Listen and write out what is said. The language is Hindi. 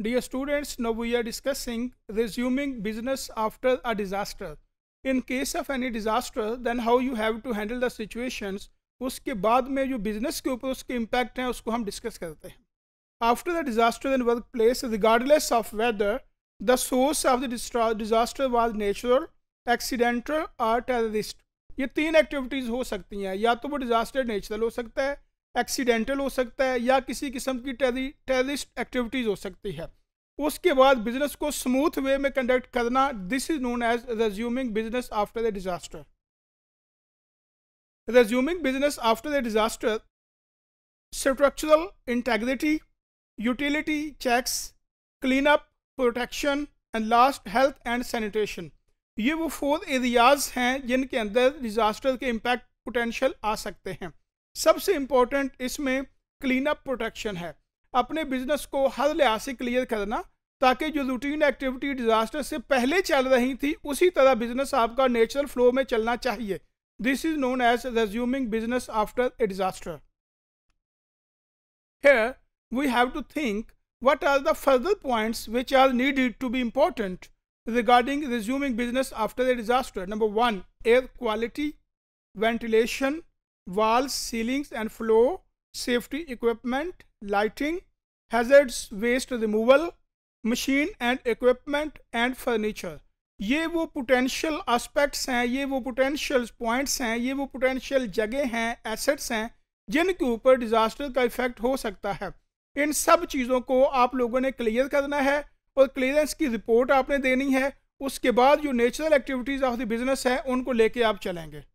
Dear students, now we are discussing resuming business after a disaster in case of any disaster then how you have to handle the situations उसके बाद में जो बिजनेस के ऊपर उसके इम्पैक्ट हैं उसको हम डिस्कस करते हैं after the disaster in work place regardless of whether the source of the disaster was natural accidental और टेररिस्ट ये तीन एक्टिविटीज़ हो सकती हैं या तो वो डिजास्टर नेचुरल हो सकता है एक्सीडेंटल हो सकता है या किसी किस्म की टेररिस्ट एक्टिविटीज़ हो सकती है उसके बाद बिजनेस को स्मूथ वे में कंडक्ट करना this is known as resuming business after a disaster resuming business after a disaster structural integrity utility checks up protection and last health and sanitation ये वो फोर एरियाज हैं जिनके अंदर डिज़ास्टर के इम्पैक्ट पोटेंशियल आ सकते हैं सबसे इम्पोर्टेंट इसमें क्लीन अप प्रोटेक्शन है अपने बिजनेस को हर लिहाज से क्लियर करना ताकि जो रूटीन एक्टिविटी डिजास्टर से पहले चल रही थी उसी तरह बिजनेस आपका नेचुरल फ्लो में चलना चाहिए this is known as resuming business after a disaster here we have to think what are the further points which are needed to be important regarding resuming business after a disaster number one air quality ventilation walls, ceilings and floor, safety equipment, lighting hazards waste removal machine and equipment and furniture ये वो पोटेंशियल एस्पेक्ट्स हैं ये वो पोटेंशियल पॉइंट्स हैं ये वो पोटेंशियल जगह हैं एसेट्स हैं जिनके ऊपर डिज़ास्टर का इफेक्ट हो सकता है इन सब चीज़ों को आप लोगों ने क्लियर करना है और क्लियरेंस की रिपोर्ट आपने देनी है उसके बाद जो natural activities of the business है उनको लेके आप चलेंगे